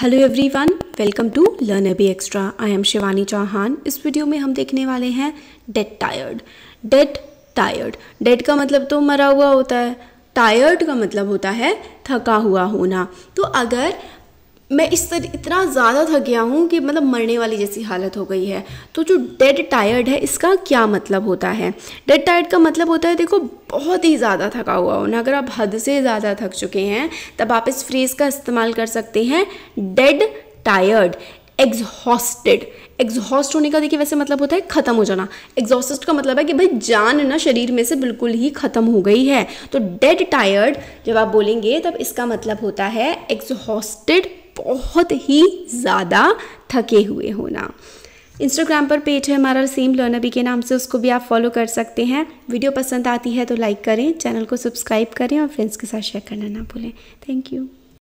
hello everyone welcome to learn अबी extra I am Shivani Chauhan इस video में हम देखने वाले हैं dead tired dead tired dead का मतलब तो मरा हुआ होता है टायर्ड का मतलब होता है थका हुआ होना तो अगर मैं इस तरह इतना ज़्यादा थक गया हूँ कि मतलब मरने वाली जैसी हालत हो गई है तो जो डेड टायर्ड है इसका क्या मतलब होता है डेड टायर्ड का मतलब होता है देखो बहुत ही ज़्यादा थका हुआ होना अगर आप हद से ज़्यादा थक चुके हैं तब आप इस फ्रेज़ का इस्तेमाल कर सकते हैं डेड टायर्ड एग्जॉस्टेड एग्जॉस्ट होने का देखिए वैसे मतलब होता है ख़त्म हो जाना एग्जॉस्ट का मतलब है कि भाई जान ना शरीर में से बिल्कुल ही ख़त्म हो गई है तो डेड टायर्ड जब आप बोलेंगे तब इसका मतलब होता है एग्जॉस्टेड बहुत ही ज़्यादा थके हुए होना इंस्टाग्राम पर पेज है हमारा सेम लर्नबी के नाम से उसको भी आप फॉलो कर सकते हैं वीडियो पसंद आती है तो लाइक करें चैनल को सब्सक्राइब करें और फ्रेंड्स के साथ शेयर करना ना भूलें थैंक यू